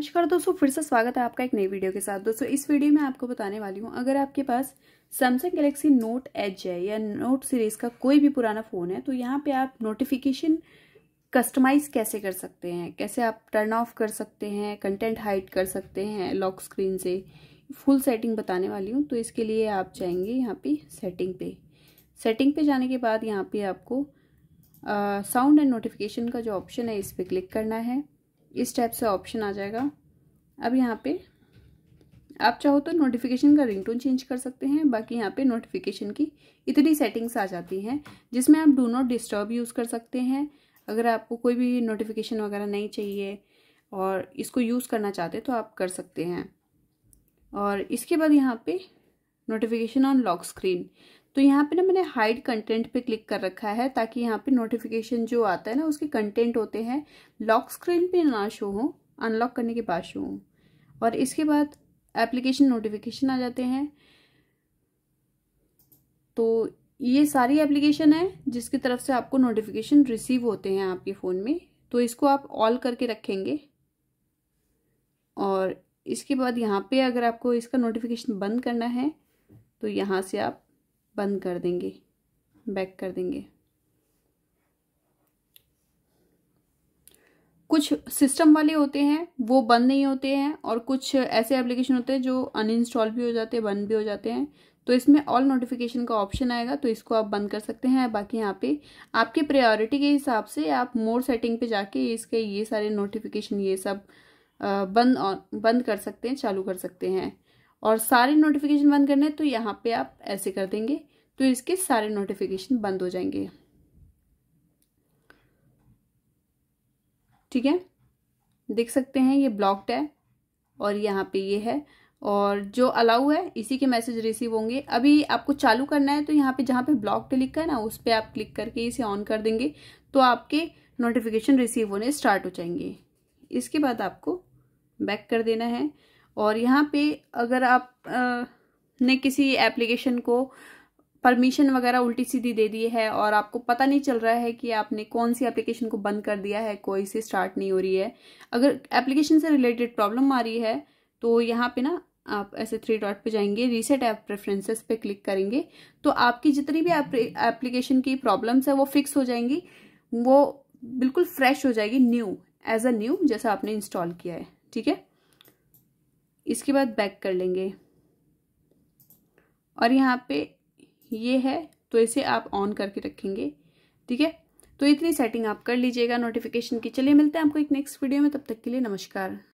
नमस्कार दोस्तों फिर से स्वागत है आपका एक नई वीडियो के साथ दोस्तों इस वीडियो में आपको बताने वाली हूँ अगर आपके पास सैमसंग गैलेक्सी नोट एच है या नोट सीरीज का कोई भी पुराना फ़ोन है तो यहाँ पे आप नोटिफिकेशन कस्टमाइज कैसे कर सकते हैं कैसे आप टर्न ऑफ कर सकते हैं कंटेंट हाइड कर सकते हैं लॉक स्क्रीन से फुल सेटिंग बताने वाली हूँ तो इसके लिए आप जाएंगे यहाँ पे सेटिंग पे सेटिंग पे जाने के बाद यहाँ पे आपको साउंड एंड नोटिफिकेशन का जो ऑप्शन है इस पर क्लिक करना है इस टाइप से ऑप्शन आ जाएगा अब यहाँ पे आप चाहो तो नोटिफिकेशन का रिंगटोन चेंज कर सकते हैं बाकी यहाँ पे नोटिफिकेशन की इतनी सेटिंग्स आ जाती हैं जिसमें आप डू नॉट डिस्टर्ब यूज़ कर सकते हैं अगर आपको कोई भी नोटिफिकेशन वगैरह नहीं चाहिए और इसको यूज़ करना चाहते तो आप कर सकते हैं और इसके बाद यहाँ पे नोटिफिकेशन ऑन लॉक स्क्रीन तो यहाँ पे ना मैंने हाइड कंटेंट पे क्लिक कर रखा है ताकि यहाँ पे नोटिफिकेशन जो आता है ना उसके कंटेंट होते हैं लॉक स्क्रीन पे ना शो हो अनलॉक करने के बाद शो हो और इसके बाद एप्लीकेशन नोटिफिकेशन आ जाते हैं तो ये सारी एप्लीकेशन है जिसकी तरफ से आपको नोटिफिकेशन रिसीव होते हैं आपके फ़ोन में तो इसको आप ऑल करके रखेंगे और इसके बाद यहाँ पे अगर आपको इसका नोटिफिकेशन बंद करना है तो यहाँ से आप बंद कर देंगे बैक कर देंगे कुछ सिस्टम वाले होते हैं वो बंद नहीं होते हैं और कुछ ऐसे एप्लीकेशन होते हैं जो अनइंस्टॉल भी हो जाते हैं बंद भी हो जाते हैं तो इसमें ऑल नोटिफिकेशन का ऑप्शन आएगा तो इसको आप बंद कर सकते हैं बाकी यहाँ पे आपके प्रायोरिटी के हिसाब से आप मोर सेटिंग पे जाके इसके ये सारे नोटिफिकेशन ये सब बंद बंद कर सकते हैं चालू कर सकते हैं और सारे नोटिफिकेशन बंद करने तो यहाँ पे आप ऐसे कर देंगे तो इसके सारे नोटिफिकेशन बंद हो जाएंगे ठीक है देख सकते हैं ये ब्लॉक्ड है और यहाँ पे ये है और जो अलाउ है इसी के मैसेज रिसीव होंगे अभी आपको चालू करना है तो यहाँ पे जहाँ पे पे लिखा है ना उस पर आप क्लिक करके इसे ऑन कर देंगे तो आपके नोटिफिकेशन रिसीव होने स्टार्ट हो जाएंगे इसके बाद आपको बैक कर देना है और यहाँ पे अगर आप आ, ने किसी एप्लीकेशन को परमिशन वगैरह उल्टी सीधी दे दी है और आपको पता नहीं चल रहा है कि आपने कौन सी एप्लीकेशन को बंद कर दिया है कोई से स्टार्ट नहीं हो रही है अगर एप्लीकेशन से रिलेटेड प्रॉब्लम आ रही है तो यहाँ पे ना आप ऐसे थ्री डॉट पे जाएंगे रीसेट ऐप प्रेफरेंसेस पे क्लिक करेंगे तो आपकी जितनी भी एप्लीकेशन की प्रॉब्लम्स है वो फिक्स हो जाएंगी वो बिल्कुल फ्रेश हो जाएगी न्यू एज अ न्यू जैसा आपने इंस्टॉल किया है ठीक है इसके बाद बैक कर लेंगे और यहाँ पे ये है तो इसे आप ऑन करके रखेंगे ठीक है तो इतनी सेटिंग आप कर लीजिएगा नोटिफिकेशन की चलिए मिलते हैं आपको एक नेक्स्ट वीडियो में तब तक के लिए नमस्कार